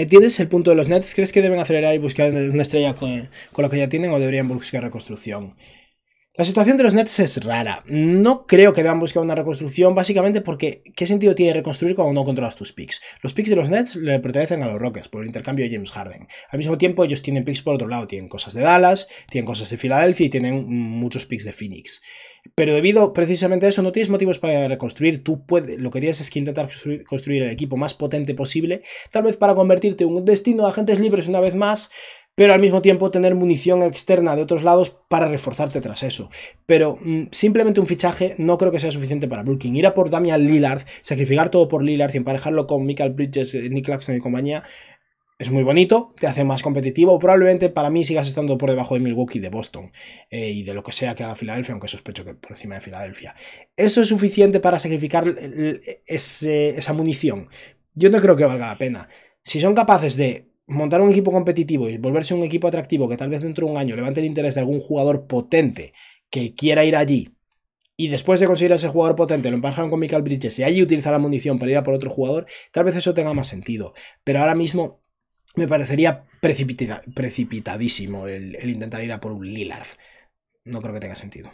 ¿Entiendes el punto de los Nets? ¿Crees que deben acelerar y buscar una estrella con, con lo que ya tienen o deberían buscar reconstrucción? La situación de los Nets es rara. No creo que deban buscar una reconstrucción, básicamente porque ¿qué sentido tiene reconstruir cuando no controlas tus picks? Los picks de los Nets le pertenecen a los Rockets por el intercambio de James Harden. Al mismo tiempo, ellos tienen picks por otro lado. Tienen cosas de Dallas, tienen cosas de Filadelfia y tienen muchos picks de Phoenix. Pero debido precisamente a eso, no tienes motivos para reconstruir. Tú puedes, lo que tienes es que intentar construir el equipo más potente posible, tal vez para convertirte en un destino de agentes libres una vez más, pero al mismo tiempo tener munición externa de otros lados para reforzarte tras eso. Pero mm, simplemente un fichaje no creo que sea suficiente para Brooklyn. Ir a por Damian Lillard, sacrificar todo por Lillard y emparejarlo con Michael Bridges, eh, Nick Claxton y compañía, es muy bonito, te hace más competitivo. Probablemente para mí sigas estando por debajo de Milwaukee, de Boston eh, y de lo que sea que haga Filadelfia, aunque sospecho que por encima de Filadelfia. ¿Eso es suficiente para sacrificar esa munición? Yo no creo que valga la pena. Si son capaces de montar un equipo competitivo y volverse un equipo atractivo que tal vez dentro de un año levante el interés de algún jugador potente que quiera ir allí y después de conseguir a ese jugador potente lo emparejan con Michael Bridges y allí utiliza la munición para ir a por otro jugador, tal vez eso tenga más sentido. Pero ahora mismo me parecería precipitadísimo el, el intentar ir a por un Lillard. No creo que tenga sentido.